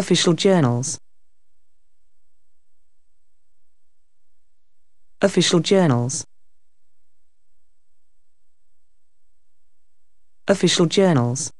Official journals. Official journals. Official journals.